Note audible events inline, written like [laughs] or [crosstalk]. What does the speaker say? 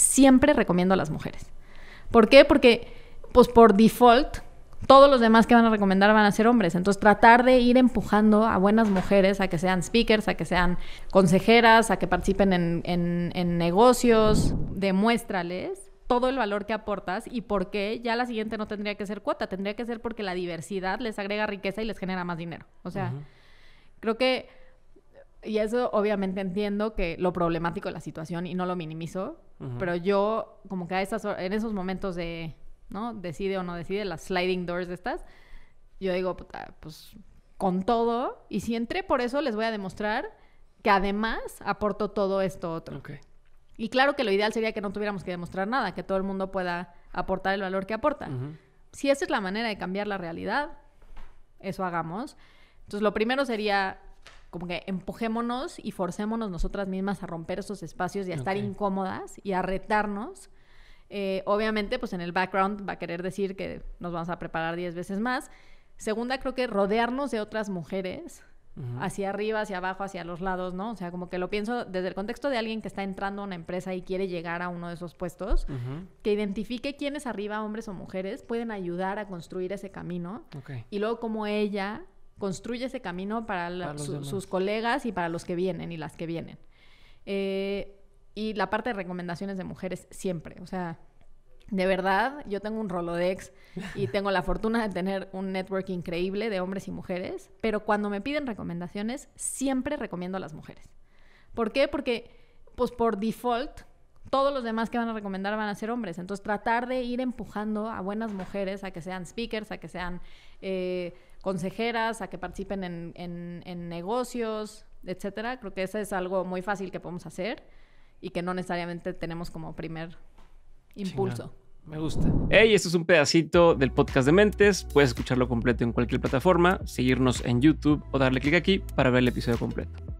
siempre recomiendo a las mujeres. ¿Por qué? Porque, pues por default, todos los demás que van a recomendar van a ser hombres. Entonces, tratar de ir empujando a buenas mujeres a que sean speakers, a que sean consejeras, a que participen en, negocios, demuéstrales todo el valor que aportas y por qué ya la siguiente no tendría que ser cuota, tendría que ser porque la diversidad les agrega riqueza y les genera más dinero. O sea, creo que y eso obviamente entiendo que lo problemático de la situación y no lo minimizo, pero yo como que en esos momentos de, ¿no? Decide o no decide, las sliding doors de estas, yo digo, puta, pues con todo, y si entré por eso les voy a demostrar que además aporto todo esto otro. Y claro que lo ideal sería que no tuviéramos que demostrar nada, que todo el mundo pueda aportar el valor que aporta. Si esa es la manera de cambiar la realidad, eso hagamos. Entonces lo primero sería como que empujémonos y forcémonos nosotras mismas a romper esos espacios y a estar incómodas y a retarnos. Eh, obviamente, pues en el background va a querer decir que nos vamos a preparar diez veces más. Segunda, creo que rodearnos de otras mujeres, hacia arriba, hacia abajo, hacia los lados, ¿no? O sea, como que lo pienso desde el contexto de alguien que está entrando a una empresa y quiere llegar a uno de esos puestos, que identifique quiénes arriba, hombres o mujeres, pueden ayudar a construir ese camino. Y luego como ella construye ese camino para, sus colegas y para los que vienen y las que vienen. Eh, y la parte de recomendaciones de mujeres siempre, o sea, de verdad, yo tengo un Rolodex y [laughs] tengo la fortuna de tener un network increíble de hombres y mujeres, pero cuando me piden recomendaciones, siempre recomiendo a las mujeres. ¿Por qué? Porque, pues por default, todos los demás que van a recomendar van a ser hombres. Entonces, tratar de ir empujando a buenas mujeres a que sean speakers, a que sean eh, consejeras, a que participen en, negocios, etcétera. Creo que eso es algo muy fácil que podemos hacer y que no necesariamente tenemos como primer impulso. Me gusta. Hey, esto es un pedacito del podcast de Mentes. Puedes escucharlo completo en cualquier plataforma, seguirnos en YouTube o darle clic aquí para ver el episodio completo.